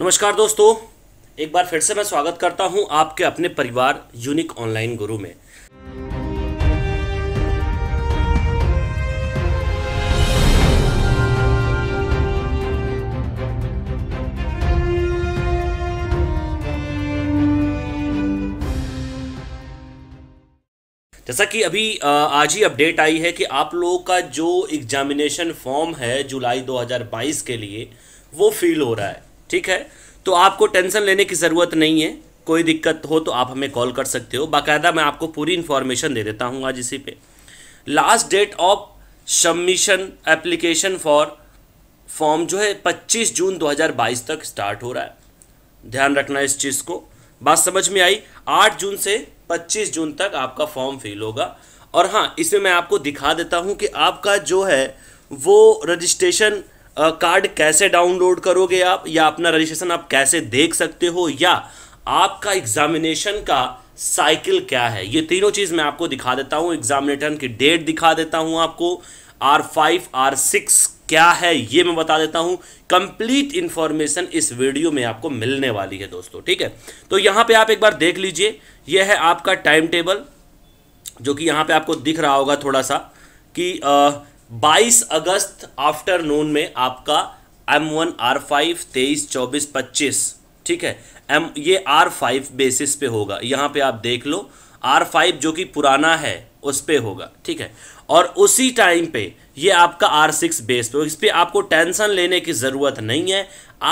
नमस्कार दोस्तों एक बार फिर से मैं स्वागत करता हूं आपके अपने परिवार यूनिक ऑनलाइन गुरु में जैसा कि अभी आज ही अपडेट आई है कि आप लोगों का जो एग्जामिनेशन फॉर्म है जुलाई 2022 के लिए वो फिल हो रहा है ठीक है तो आपको टेंशन लेने की ज़रूरत नहीं है कोई दिक्कत हो तो आप हमें कॉल कर सकते हो बाकायदा मैं आपको पूरी इन्फॉर्मेशन दे देता हूँ आज इसी पे last date of submission application for form जो है 25 जून 2022 तक स्टार्ट हो रहा है ध्यान रखना इस चीज़ को बात समझ में आई 8 जून से 25 जून तक आपका फॉर्म फिल होगा और हाँ इसमें मैं आपको दिखा देता हूँ कि आपका जो है वो रजिस्ट्रेशन कार्ड कैसे डाउनलोड करोगे आप या अपना रजिस्ट्रेशन आप कैसे देख सकते हो या आपका एग्जामिनेशन का साइकिल क्या है ये तीनों चीज़ मैं आपको दिखा देता हूँ एग्जामिनेटर की डेट दिखा देता हूँ आपको आर फाइव आर सिक्स क्या है ये मैं बता देता हूँ कंप्लीट इंफॉर्मेशन इस वीडियो में आपको मिलने वाली है दोस्तों ठीक है तो यहाँ पे आप एक बार देख लीजिए यह है आपका टाइम टेबल जो कि यहाँ पे आपको दिख रहा होगा थोड़ा सा कि 22 अगस्त आफ्टरनून में आपका एम वन आर फाइव तेईस चौबीस पच्चीस ठीक है एम ये आर फाइव बेसिस पे होगा यहाँ पे आप देख लो आर फाइव जो कि पुराना है उस पर होगा ठीक है और उसी टाइम पे ये आपका आर सिक्स बेस पे इस पर आपको टेंशन लेने की ज़रूरत नहीं है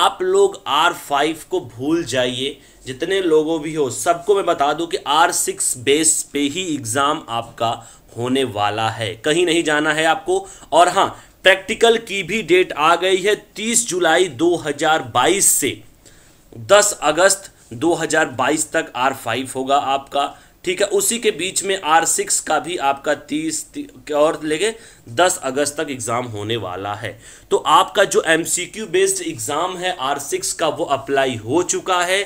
आप लोग आर फाइव को भूल जाइए जितने लोगों भी हो सबको मैं बता दूं कि आर सिक्स बेस पे ही एग्ज़ाम आपका होने वाला है कहीं नहीं जाना है आपको और हाँ प्रैक्टिकल की भी डेट आ गई है 30 जुलाई 2022 से 10 अगस्त 2022 तक आर फाइव होगा आपका ठीक है उसी के बीच में आर सिक्स का भी आपका तीस और लेके दस अगस्त तक एग्ज़ाम होने वाला है तो आपका जो M C Q based exam है आर सिक्स का वो अप्लाई हो चुका है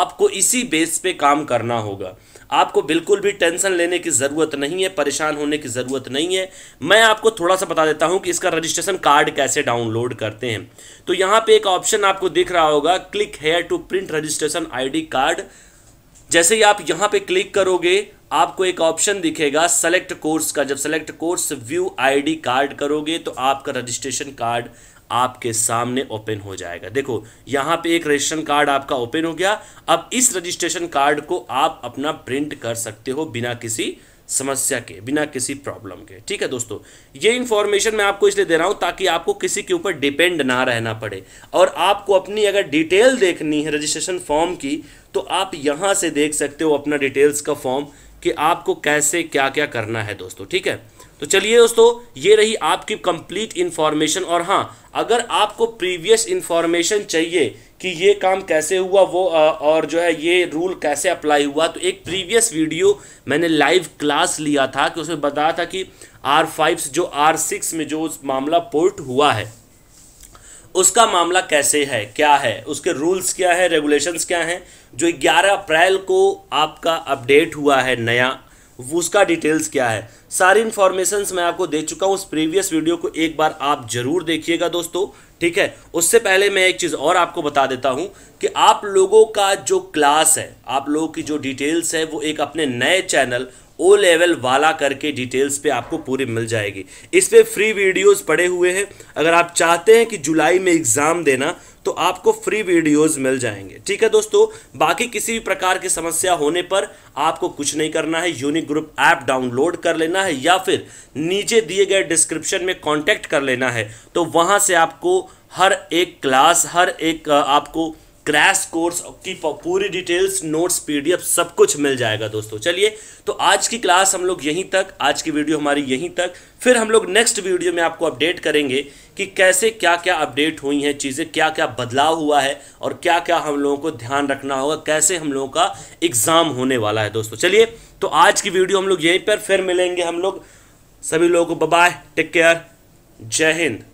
आपको इसी बेस पे काम करना होगा आपको बिल्कुल भी टेंशन लेने की ज़रूरत नहीं है परेशान होने की ज़रूरत नहीं है मैं आपको थोड़ा सा बता देता हूं कि इसका रजिस्ट्रेशन कार्ड कैसे डाउनलोड करते हैं तो यहां पे एक ऑप्शन आपको दिख रहा होगा click here to print registration ID card जैसे ही आप यहां पे क्लिक करोगे आपको एक ऑप्शन दिखेगा सेलेक्ट कोर्स का जब select course view ID card करोगे तो आपका रजिस्ट्रेशन कार्ड आपके सामने ओपन हो जाएगा देखो यहां पे एक रजिस्ट्रेशन कार्ड आपका ओपन हो गया अब इस रजिस्ट्रेशन कार्ड को आप अपना प्रिंट कर सकते हो बिना किसी समस्या के बिना किसी प्रॉब्लम के ठीक है दोस्तों ये इन्फॉर्मेशन मैं आपको इसलिए दे रहा हूँ ताकि आपको किसी के ऊपर डिपेंड ना रहना पड़े और आपको अपनी अगर डिटेल देखनी है रजिस्ट्रेशन फॉर्म की तो आप यहाँ से देख सकते हो अपना डिटेल्स का फॉर्म कि आपको कैसे क्या क्या करना है दोस्तों ठीक है तो चलिए दोस्तों ये रही आपकी कंप्लीट इन्फॉर्मेशन और हाँ अगर आपको प्रीवियस इन्फॉर्मेशन चाहिए कि ये काम कैसे हुआ वो और जो है ये रूल कैसे अप्लाई हुआ तो एक प्रीवियस वीडियो मैंने लाइव क्लास लिया था कि उसमें बताया था कि आर फाइव जो आर सिक्स में जो मामला पोर्ट हुआ है उसका मामला कैसे है क्या है उसके रूल्स क्या है रेगुलेशंस क्या हैं जो 11 अप्रैल को आपका अपडेट हुआ है नया उसका डिटेल्स क्या है सारी इन्फॉर्मेशन मैं आपको दे चुका हूँ उस प्रीवियस वीडियो को एक बार आप जरूर देखिएगा दोस्तों ठीक है उससे पहले मैं एक चीज़ और आपको बता देता हूँ कि आप लोगों का जो क्लास है आप लोगों की जो डिटेल्स है वो एक अपने नए चैनल ओ लेवल वाला करके डिटेल्स पे आपको पूरी मिल जाएगी इस पर फ्री वीडियोज पड़े हुए हैं अगर आप चाहते हैं कि जुलाई में एग्ज़ाम देना तो आपको फ्री वीडियोस मिल जाएंगे ठीक है दोस्तों बाकी किसी भी प्रकार की समस्या होने पर आपको कुछ नहीं करना है यूनिक ग्रुप ऐप डाउनलोड कर लेना है या फिर नीचे दिए गए डिस्क्रिप्शन में कॉन्टैक्ट कर लेना है तो वहाँ से आपको हर एक क्लास हर एक आपको क्रैश कोर्स की पूरी डिटेल्स नोट्स पीडीएफ सब कुछ मिल जाएगा दोस्तों चलिए तो आज की क्लास हम लोग यहीं तक आज की वीडियो हमारी यहीं तक फिर हम लोग नेक्स्ट वीडियो में आपको अपडेट करेंगे कि कैसे क्या क्या अपडेट हुई हैं चीज़ें क्या क्या बदलाव हुआ है और क्या क्या हम लोगों को ध्यान रखना होगा कैसे हम लोगों का एग्ज़ाम होने वाला है दोस्तों चलिए तो आज की वीडियो हम लोग यहीं पर फिर मिलेंगे हम लोग सभी लोगों को बाय टेक केयर जय हिंद